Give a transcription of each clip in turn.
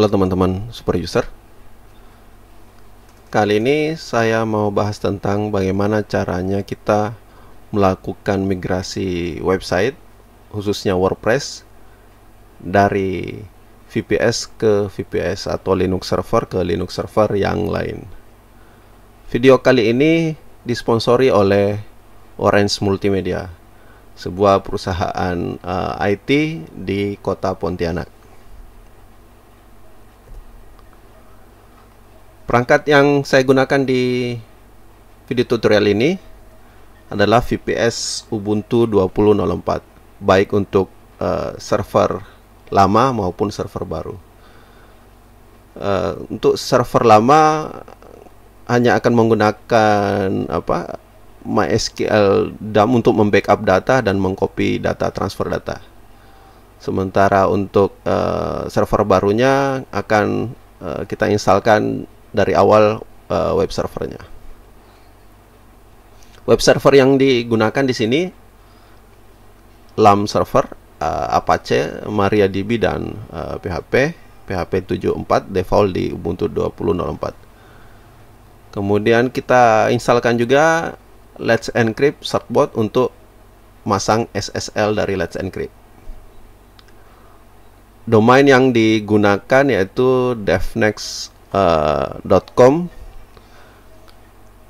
Halo teman-teman super user Kali ini saya mau bahas tentang bagaimana caranya kita melakukan migrasi website khususnya WordPress dari VPS ke VPS atau Linux server ke Linux server yang lain. Video kali ini disponsori oleh Orange Multimedia, sebuah perusahaan uh, eh, IT di kota Pontianak. Perangkat yang saya gunakan di video tutorial ini adalah VPS Ubuntu 20.04 baik untuk uh, server lama maupun server baru. Uh, untuk server lama hanya akan menggunakan apa MySQL dump untuk membackup data dan mengcopy data transfer data. Sementara untuk uh, server barunya akan uh, kita instalkan dari awal uh, web servernya. Web server yang digunakan di sini LAM server uh, Apache, MariaDB dan uh, PHP. PHP 74 default di Ubuntu 20.04. Kemudian kita instalkan juga Let's Encrypt Certbot untuk masang SSL dari Let's Encrypt. Domain yang digunakan yaitu devnext uh, .com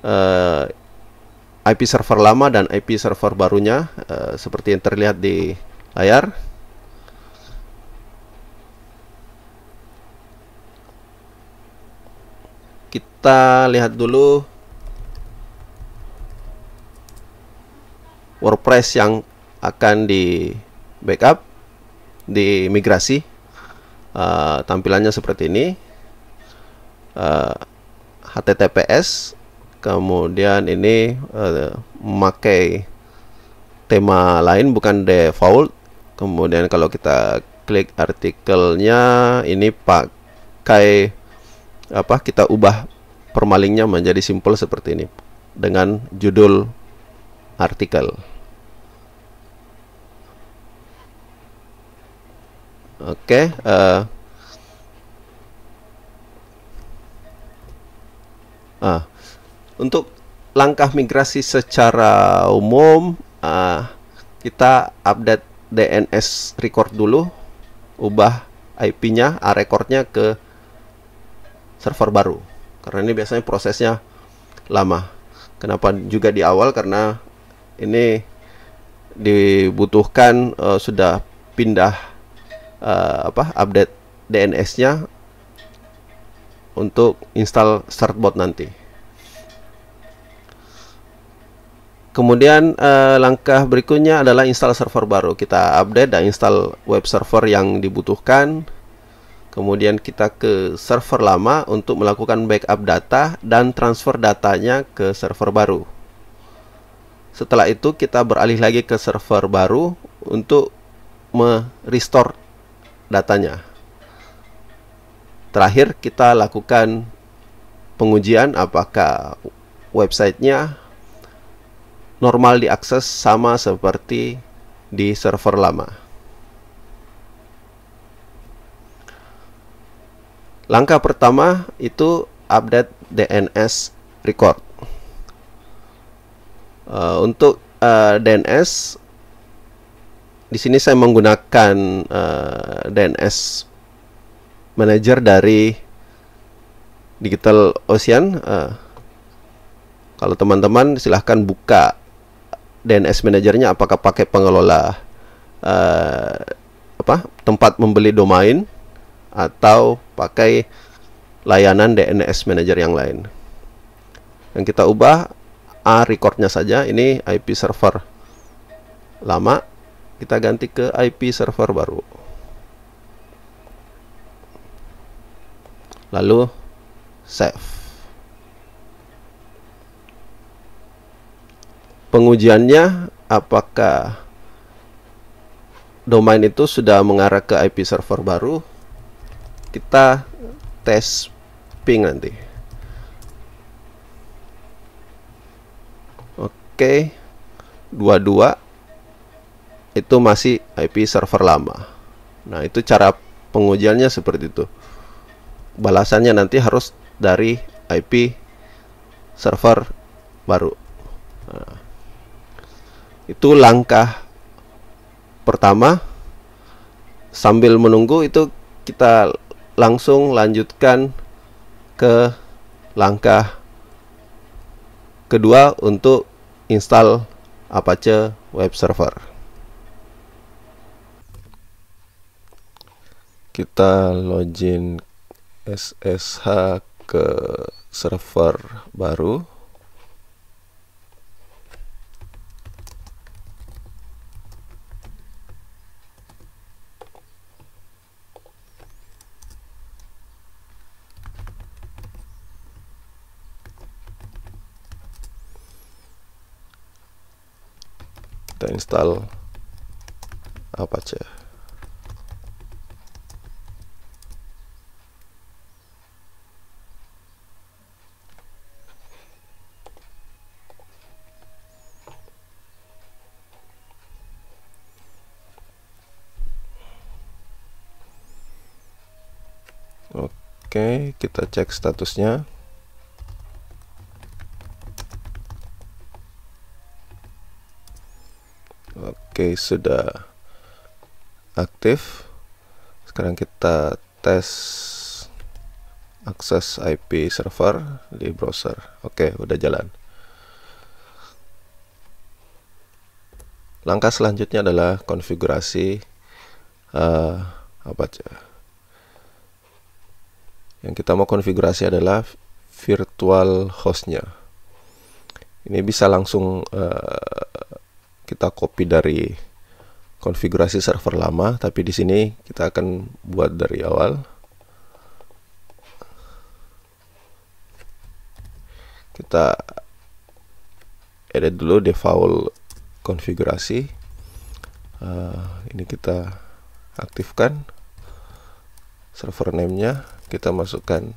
uh, eh, IP server lama dan IP server barunya uh, seperti yang terlihat di layar. Kita lihat dulu WordPress yang akan di backup, di migrasi. Uh, tampilannya seperti ini uh, eh, HTTPS kemudian ini uh, memakai tema lain bukan default kemudian kalau kita klik artikelnya ini pakai apa kita ubah permalingnya menjadi simple seperti ini dengan judul artikel oke okay, uh, eh, Uh, untuk langkah migrasi secara umum, uh, kita update DNS record dulu, ubah IP-nya, A recordnya ke server baru. Karena ini biasanya prosesnya lama. Kenapa juga di awal? Karena ini dibutuhkan uh, sudah pindah uh, apa update DNS-nya untuk install startbot nanti. Kemudian eh, langkah berikutnya adalah install server baru. Kita update dan install web server yang dibutuhkan. Kemudian kita ke server lama untuk melakukan backup data dan transfer datanya ke server baru. Setelah itu kita beralih lagi ke server baru untuk merestore datanya terakhir kita lakukan pengujian apakah websitenya normal diakses sama seperti di server lama. Langkah pertama itu update DNS record. Uh, untuk uh, eh, DNS, di sini saya menggunakan uh, eh, DNS manager dari Digital Ocean. Uh, kalau teman-teman silahkan buka DNS manajernya apakah pakai pengelola uh, apa tempat membeli domain atau pakai layanan DNS manager yang lain. Yang kita ubah A recordnya saja ini IP server lama kita ganti ke IP server baru. lalu save pengujiannya apakah domain itu sudah mengarah ke IP server baru kita tes ping nanti oke 22 itu masih IP server lama nah itu cara pengujiannya seperti itu balasannya nanti harus dari IP server baru. Nah, itu langkah pertama. Sambil menunggu itu kita langsung lanjutkan ke langkah kedua untuk install Apache web server. Kita login SSH ke server baru kita install cah? Oke, kita cek statusnya. Oke, sudah aktif. Sekarang kita tes akses IP server di browser. Oke, udah jalan. Langkah selanjutnya adalah konfigurasi uh, apa aja yang kita mau konfigurasi adalah virtual hostnya ini bisa langsung uh, kita copy dari konfigurasi server lama tapi di sini kita akan buat dari awal kita edit dulu default konfigurasi uh, ini kita aktifkan server name-nya kita masukkan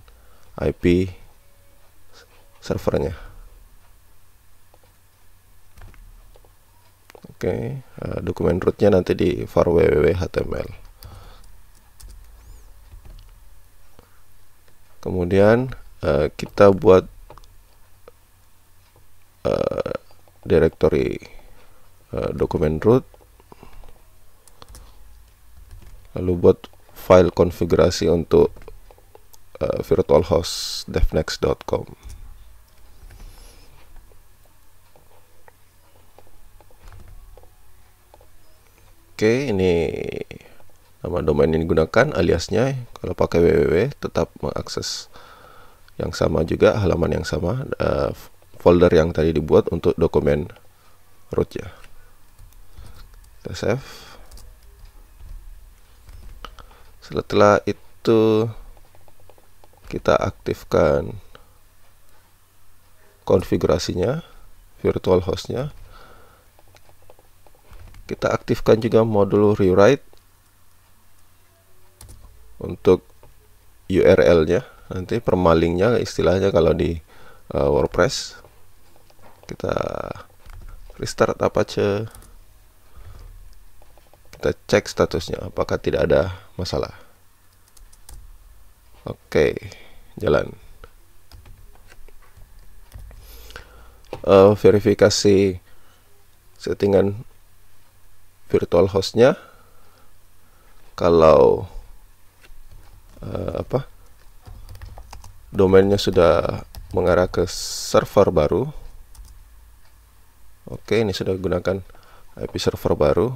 IP servernya oke okay. uh, eh, dokumen rootnya nanti di var www html kemudian uh, kita buat uh, directory uh, dokumen root lalu buat file konfigurasi untuk uh, eh, virtual Oke, ini nama domain yang digunakan aliasnya kalau pakai www tetap mengakses yang sama juga halaman yang sama uh, folder yang tadi dibuat untuk dokumen root ya. save. Setelah itu kita aktifkan konfigurasinya virtual hostnya kita aktifkan juga modul rewrite untuk URL nya nanti permalingnya istilahnya kalau di uh, WordPress kita restart apa Apache kita cek statusnya apakah tidak ada masalah oke okay jalan uh, verifikasi settingan virtual hostnya kalau uh, apa domainnya sudah mengarah ke server baru oke ini sudah gunakan IP server baru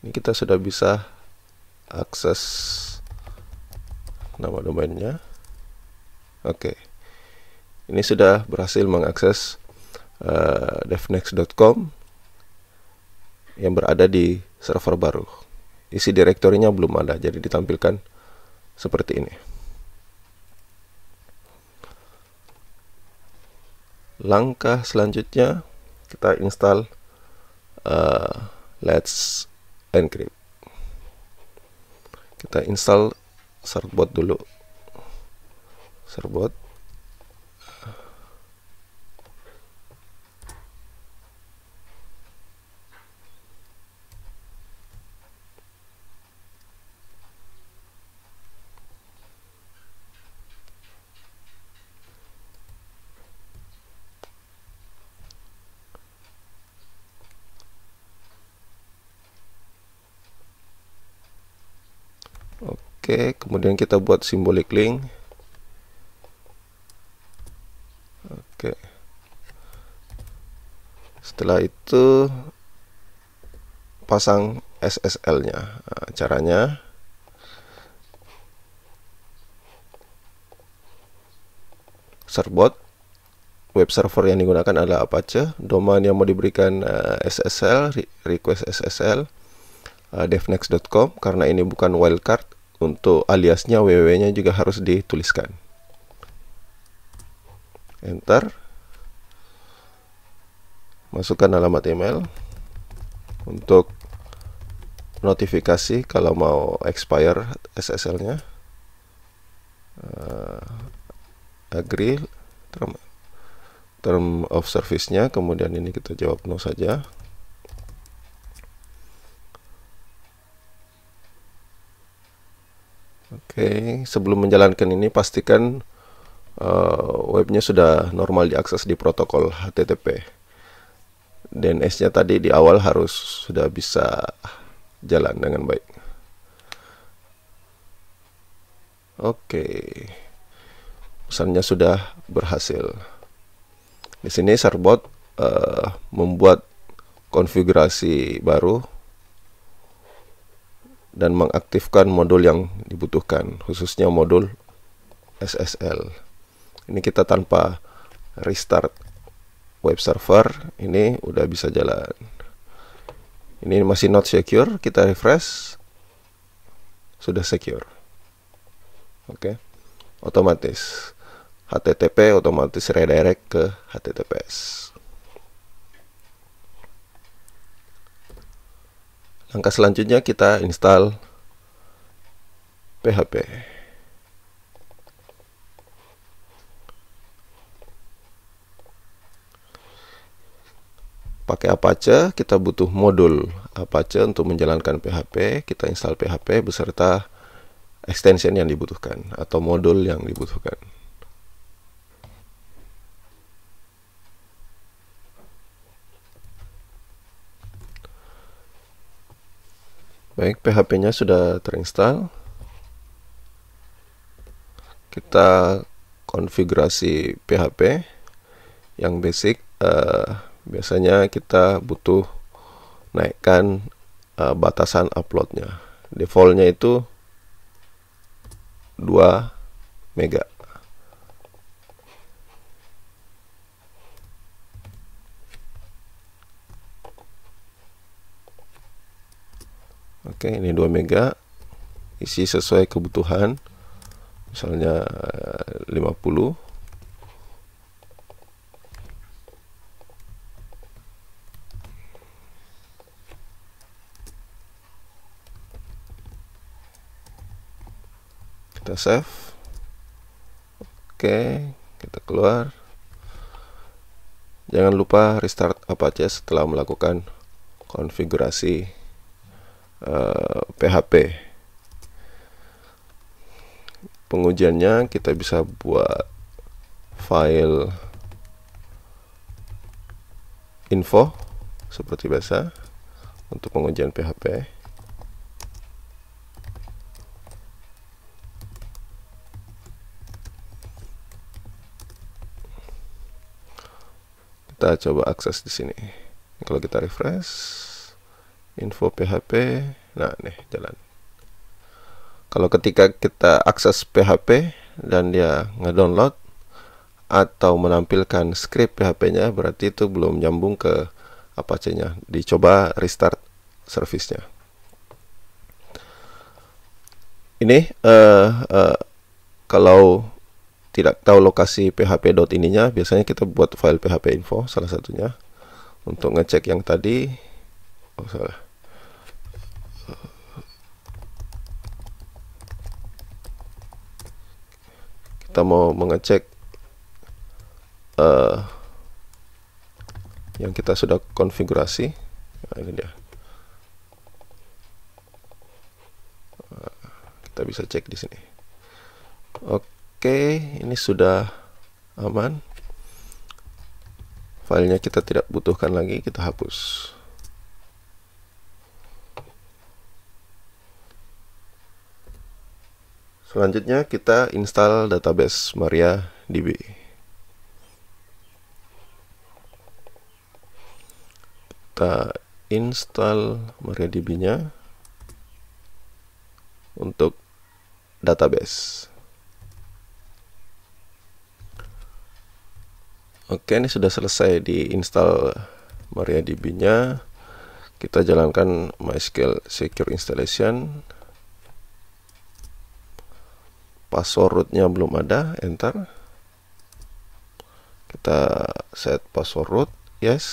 ini kita sudah bisa akses nama domainnya Oke. Okay. Ini sudah berhasil mengakses uh, eh, devnext.com yang berada di server baru. Isi direktorinya belum ada, jadi ditampilkan seperti ini. Langkah selanjutnya kita install uh, Let's Encrypt. Kita install Sarkbot dulu serbot Oke, kemudian kita buat simbolik link. setelah itu pasang SSL nya nah, caranya serbot web server yang digunakan adalah Apache domain yang mau diberikan eh, SSL request SSL uh, eh, karena ini bukan wildcard untuk aliasnya www nya juga harus dituliskan enter masukkan alamat email untuk notifikasi kalau mau expire SSL-nya uh, eh, agree term term of service-nya kemudian ini kita jawab no saja Oke, okay. sebelum menjalankan ini pastikan uh, webnya sudah normal diakses di protokol HTTP. DNS-nya tadi di awal harus sudah bisa jalan dengan baik. Oke. Pesannya sudah berhasil. Di sini Serbot uh, eh, membuat konfigurasi baru dan mengaktifkan modul yang dibutuhkan, khususnya modul SSL. Ini kita tanpa restart web server ini udah bisa jalan ini masih not secure kita refresh sudah secure oke okay. otomatis HTTP otomatis redirect ke HTTPS langkah selanjutnya kita install PHP pakai Apache kita butuh modul Apache untuk menjalankan PHP kita install PHP beserta extension yang dibutuhkan atau modul yang dibutuhkan baik PHP-nya sudah terinstall kita konfigurasi PHP yang basic uh, biasanya kita butuh naikkan uh, batasan uploadnya defaultnya itu 2 mega oke ini 2 mega isi sesuai kebutuhan misalnya 50 eh, kita save oke kita keluar jangan lupa restart Apache setelah melakukan konfigurasi uh, eh, PHP pengujiannya kita bisa buat file info seperti biasa untuk pengujian PHP kita coba akses di sini kalau kita refresh info php nah nih jalan kalau ketika kita akses php dan dia ngedownload atau menampilkan script php-nya berarti itu belum nyambung ke Apache-nya dicoba restart servicenya ini uh, uh, kalau tidak tahu lokasi PHP dot ininya, biasanya kita buat file PHP info salah satunya untuk ngecek yang tadi. Oh salah. Kita mau mengecek uh, yang kita sudah konfigurasi. Nah, ini dia. Nah, kita bisa cek di sini. Oke. Oke, ini sudah aman. Filenya kita tidak butuhkan lagi, kita hapus. Selanjutnya kita install database MariaDB. Kita install MariaDB-nya untuk database. Oke, ini sudah selesai di install MariaDB-nya. Kita jalankan MySQL Secure Installation. Password rootnya belum ada, enter. Kita set password root, yes.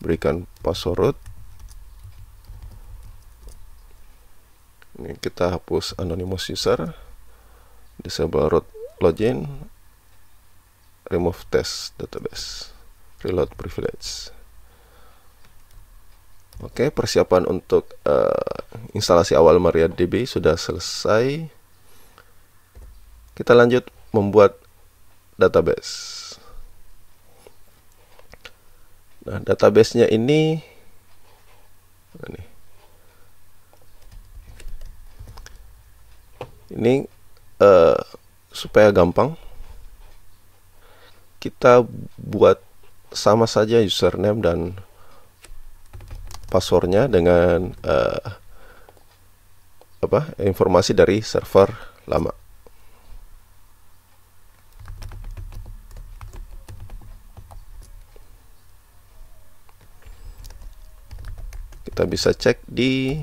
Berikan password root. Ini kita hapus anonymous user. Disable root login, remove test database reload privilege Oke, persiapan untuk uh, instalasi awal MariaDB sudah selesai. Kita lanjut membuat database. Nah, databasenya ini, ini, ini uh, supaya gampang kita buat sama saja username dan passwordnya dengan uh, apa informasi dari server lama. Kita bisa cek di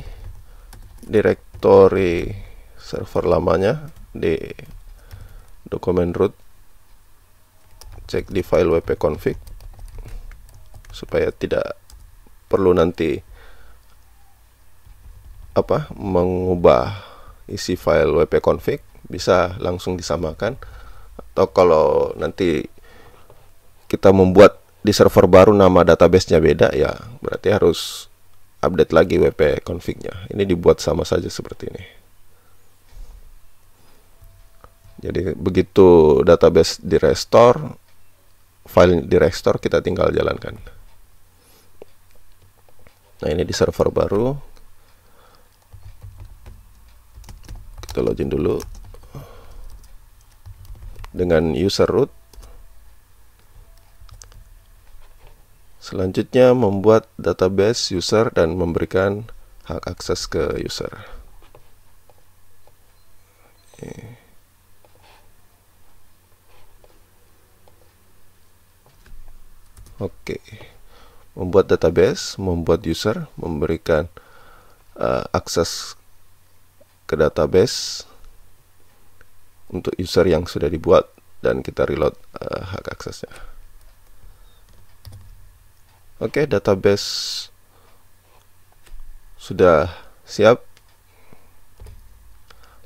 directory server lamanya di dokumen root cek di file wp-config supaya tidak perlu nanti apa mengubah isi file wp-config bisa langsung disamakan atau kalau nanti kita membuat di server baru nama databasenya beda ya berarti harus update lagi wp config-nya ini dibuat sama saja seperti ini jadi begitu database di restore file di restore kita tinggal jalankan nah ini di server baru kita login dulu dengan user root selanjutnya membuat database user dan memberikan hak akses ke user Oke. Membuat database, membuat user, memberikan uh, akses ke database untuk user yang sudah dibuat dan kita reload uh, hak aksesnya. Oke, database sudah siap.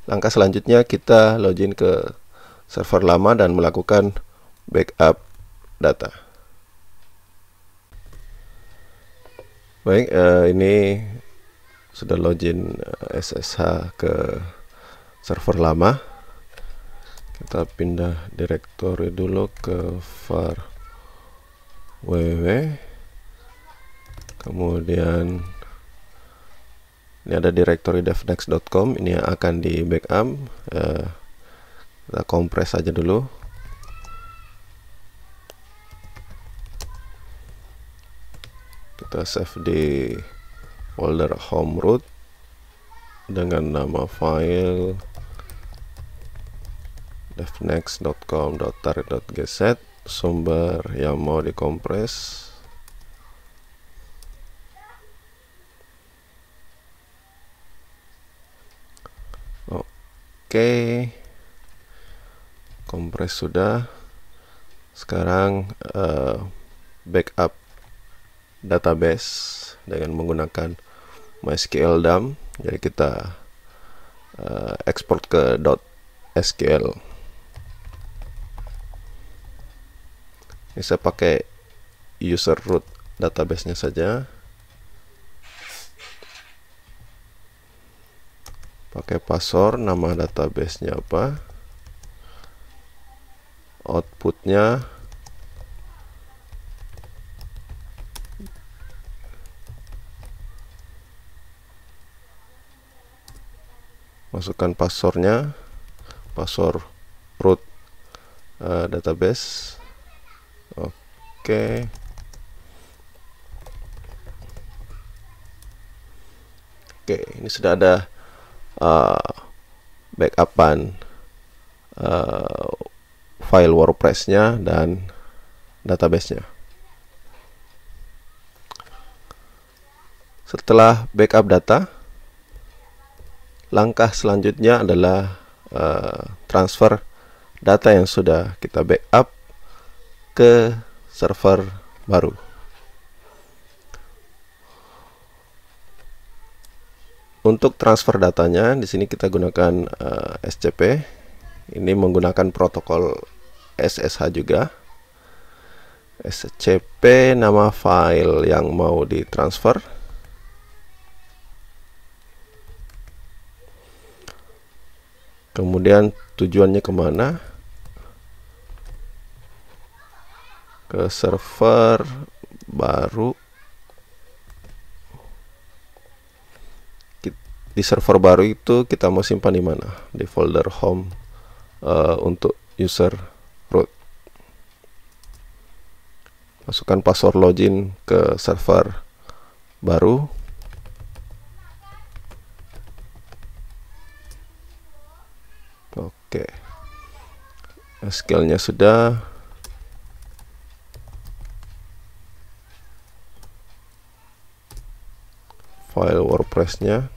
Langkah selanjutnya kita login ke server lama dan melakukan backup data. Baik, uh, ini sudah login SSH eh, ke server lama. Kita pindah direktori dulu ke var www Kemudian ini ada direktori devnext.com ini yang akan di backup. Uh, kita kompres aja dulu. kita save di folder home root dengan nama file devnext.com.tar.gz e sumber yang mau dikompres oke okay. kompres sudah sekarang uh, backup database dengan menggunakan MySQL dump jadi kita uh, eh, ekspor ke .sql ini saya pakai user root databasenya saja pakai password nama databasenya apa outputnya masukkan passwordnya password root uh, database oke okay. oke okay, ini sudah ada uh, backupan uh, file wordpressnya dan databasenya setelah backup data langkah selanjutnya adalah uh, transfer data yang sudah kita backup ke server baru. Untuk transfer datanya, di sini kita gunakan uh, eh, SCP. Ini menggunakan protokol SSH juga. SCP nama file yang mau ditransfer. kemudian tujuannya kemana ke server baru di server baru itu kita mau simpan di mana di folder home uh, untuk user root masukkan password login ke server baru oke scale-nya sudah file WordPress-nya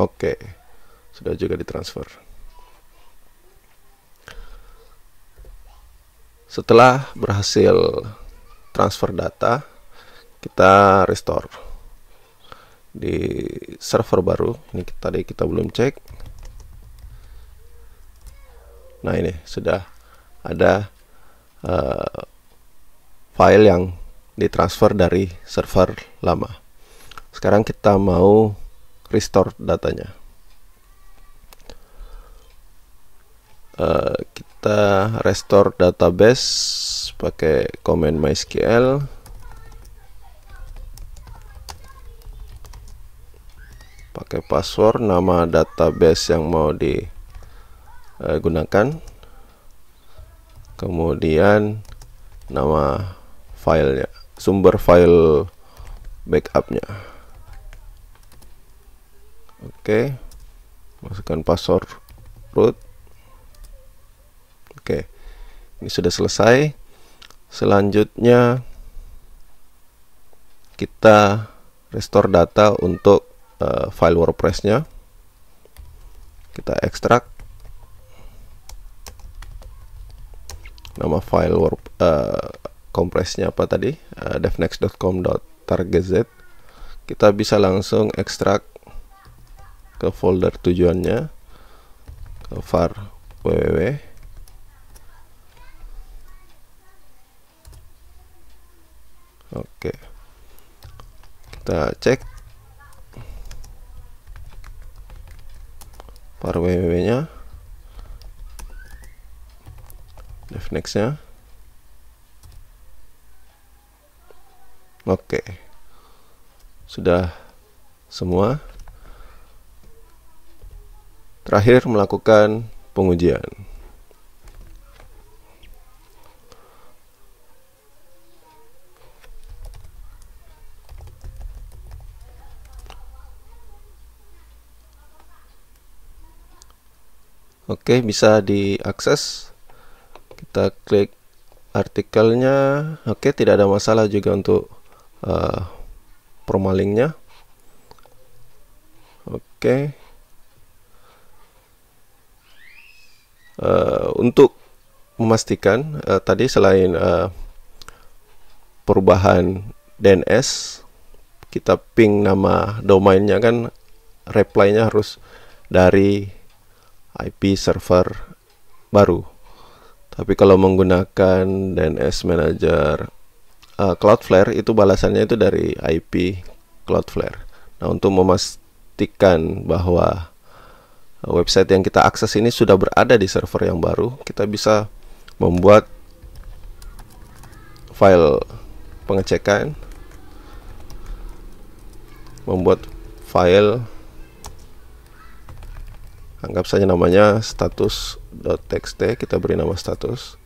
oke sudah juga ditransfer setelah berhasil transfer data kita restore di server baru ini tadi kita belum cek nah ini sudah ada uh, file yang ditransfer dari server lama sekarang kita mau restore datanya uh, kita restore database pakai command mysql pakai password nama database yang mau digunakan eh, kemudian nama filenya sumber file backupnya oke masukkan password root oke ini sudah selesai selanjutnya kita restore data untuk uh, file WordPress-nya. Kita ekstrak nama file word uh, eh, kompresnya apa tadi? Uh, eh, devnext.com.targetz. Kita bisa langsung ekstrak ke folder tujuannya ke var www Oke. Kita cek Par www nya next nya oke okay. sudah semua terakhir melakukan pengujian Oke, bisa diakses. Kita klik artikelnya. Oke, tidak ada masalah juga untuk uh, eh, permalingnya. Oke. Uh, untuk memastikan uh, tadi selain uh, perubahan DNS, kita ping nama domainnya kan reply-nya harus dari IP server baru. Tapi kalau menggunakan DNS Manager uh, Cloudflare itu balasannya itu dari IP Cloudflare. Nah, untuk memastikan bahwa eh, website yang kita akses ini sudah berada di server yang baru, kita bisa membuat file pengecekan membuat file anggap saja namanya status.txt kita beri nama status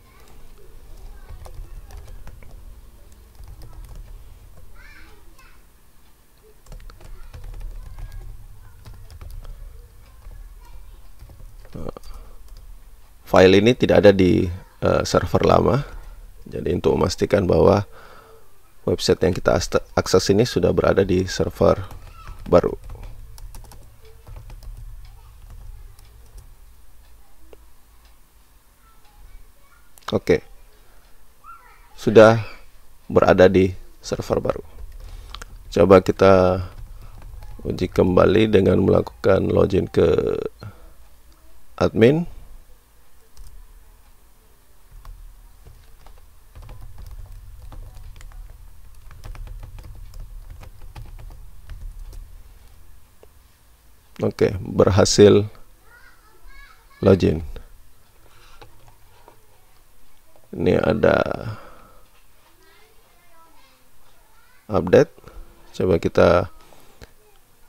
file ini tidak ada di uh, server lama jadi untuk memastikan bahwa website yang kita akses ini sudah berada di server baru Oke. Sudah berada di server baru. Coba kita uji kembali dengan melakukan login ke admin. Oke, berhasil login ini ada update coba kita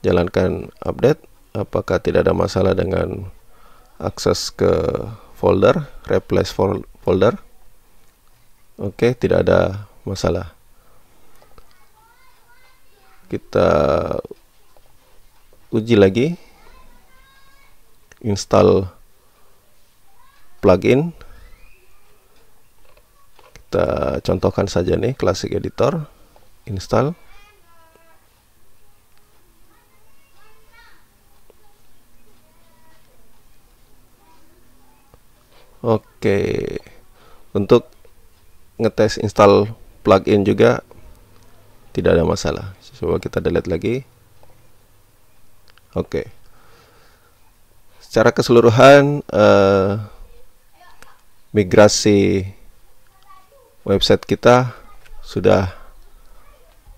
jalankan update apakah tidak ada masalah dengan akses ke folder replace folder oke tidak ada masalah kita uji lagi install plugin kita contohkan saja nih classic editor install Oke. Untuk ngetes install plugin juga tidak ada masalah. Coba kita delete lagi. Oke. Secara keseluruhan eh, migrasi website kita sudah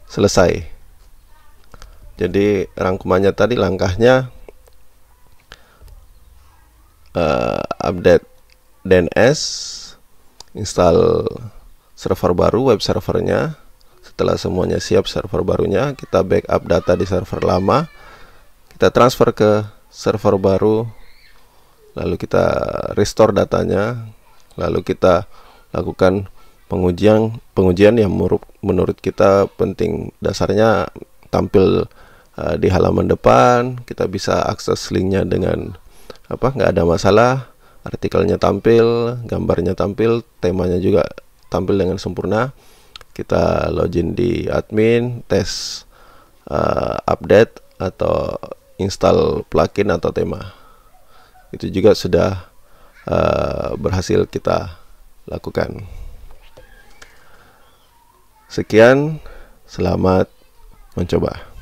selesai. Jadi rangkumannya tadi langkahnya uh, update DNS, install server baru web servernya. Setelah semuanya siap server barunya, kita backup data di server lama, kita transfer ke server baru, lalu kita restore datanya, lalu kita lakukan pengujian pengujian yang menurut kita penting dasarnya tampil uh, di halaman depan kita bisa akses linknya dengan apa nggak ada masalah artikelnya tampil gambarnya tampil temanya juga tampil dengan sempurna kita login di admin tes uh, update atau install plugin atau tema itu juga sudah uh, berhasil kita lakukan. Sekian, selamat mencoba.